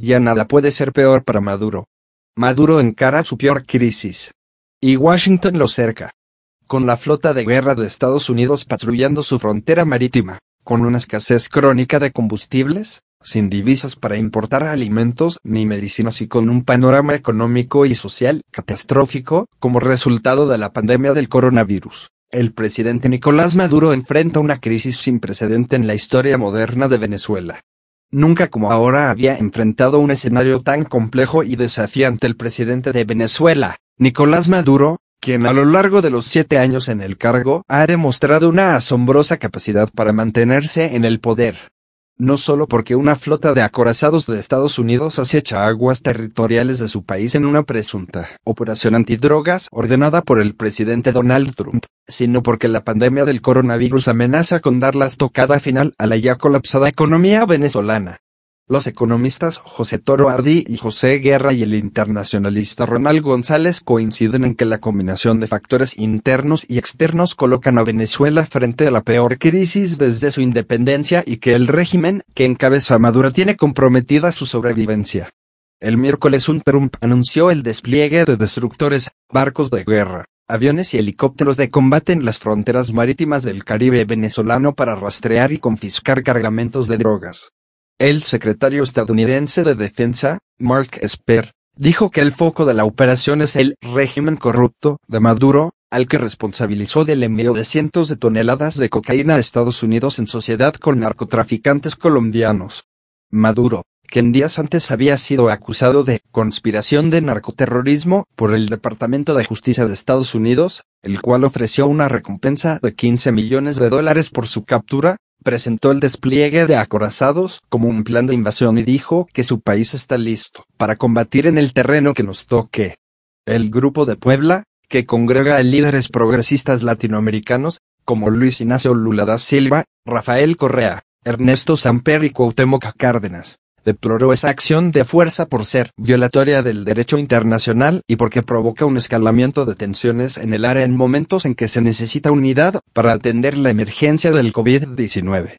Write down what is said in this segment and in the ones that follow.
Ya nada puede ser peor para Maduro. Maduro encara su peor crisis. Y Washington lo cerca. Con la flota de guerra de Estados Unidos patrullando su frontera marítima, con una escasez crónica de combustibles, sin divisas para importar alimentos ni medicinas y con un panorama económico y social catastrófico como resultado de la pandemia del coronavirus. El presidente Nicolás Maduro enfrenta una crisis sin precedente en la historia moderna de Venezuela. Nunca como ahora había enfrentado un escenario tan complejo y desafiante el presidente de Venezuela, Nicolás Maduro, quien a lo largo de los siete años en el cargo ha demostrado una asombrosa capacidad para mantenerse en el poder no solo porque una flota de acorazados de Estados Unidos acecha aguas territoriales de su país en una presunta operación antidrogas ordenada por el presidente Donald Trump, sino porque la pandemia del coronavirus amenaza con dar la estocada final a la ya colapsada economía venezolana. Los economistas José Toro Ardi y José Guerra y el internacionalista Ronald González coinciden en que la combinación de factores internos y externos colocan a Venezuela frente a la peor crisis desde su independencia y que el régimen que encabeza Maduro tiene comprometida su sobrevivencia. El miércoles un Trump anunció el despliegue de destructores, barcos de guerra, aviones y helicópteros de combate en las fronteras marítimas del Caribe venezolano para rastrear y confiscar cargamentos de drogas. El secretario estadounidense de Defensa, Mark Esper, dijo que el foco de la operación es el régimen corrupto de Maduro, al que responsabilizó del envío de cientos de toneladas de cocaína a Estados Unidos en sociedad con narcotraficantes colombianos. Maduro, quien días antes había sido acusado de conspiración de narcoterrorismo por el Departamento de Justicia de Estados Unidos, el cual ofreció una recompensa de 15 millones de dólares por su captura, presentó el despliegue de acorazados como un plan de invasión y dijo que su país está listo para combatir en el terreno que nos toque. El Grupo de Puebla, que congrega a líderes progresistas latinoamericanos, como Luis Ignacio Lula da Silva, Rafael Correa, Ernesto Samper y Cuauhtémoc Cárdenas, deploró esa acción de fuerza por ser violatoria del derecho internacional y porque provoca un escalamiento de tensiones en el área en momentos en que se necesita unidad para atender la emergencia del COVID-19.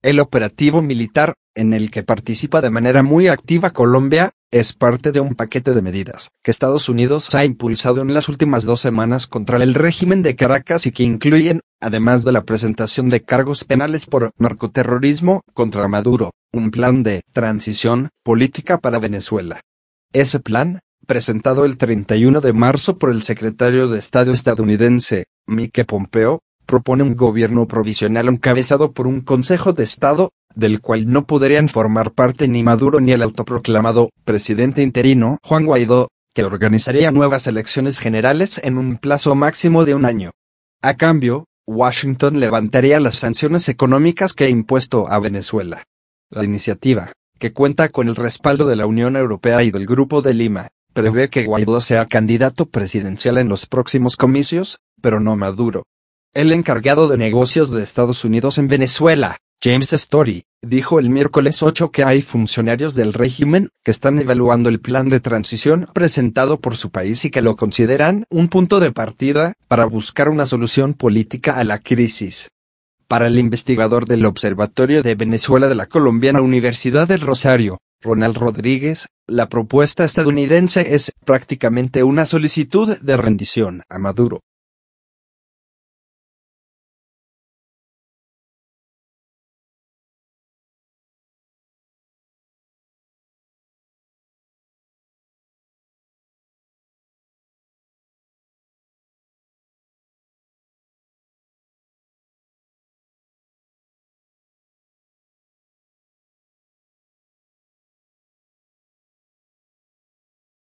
El operativo militar, en el que participa de manera muy activa Colombia, es parte de un paquete de medidas que Estados Unidos ha impulsado en las últimas dos semanas contra el régimen de Caracas y que incluyen además de la presentación de cargos penales por narcoterrorismo contra Maduro, un plan de transición política para Venezuela. Ese plan, presentado el 31 de marzo por el secretario de Estado estadounidense, Mike Pompeo, propone un gobierno provisional encabezado por un Consejo de Estado, del cual no podrían formar parte ni Maduro ni el autoproclamado presidente interino Juan Guaidó, que organizaría nuevas elecciones generales en un plazo máximo de un año. A cambio, Washington levantaría las sanciones económicas que ha impuesto a Venezuela. La iniciativa, que cuenta con el respaldo de la Unión Europea y del Grupo de Lima, prevé que Guaidó sea candidato presidencial en los próximos comicios, pero no Maduro. El encargado de negocios de Estados Unidos en Venezuela, James Story, dijo el miércoles 8 que hay funcionarios del régimen que están evaluando el plan de transición presentado por su país y que lo consideran un punto de partida para buscar una solución política a la crisis. Para el investigador del Observatorio de Venezuela de la Colombiana Universidad del Rosario, Ronald Rodríguez, la propuesta estadounidense es prácticamente una solicitud de rendición a Maduro.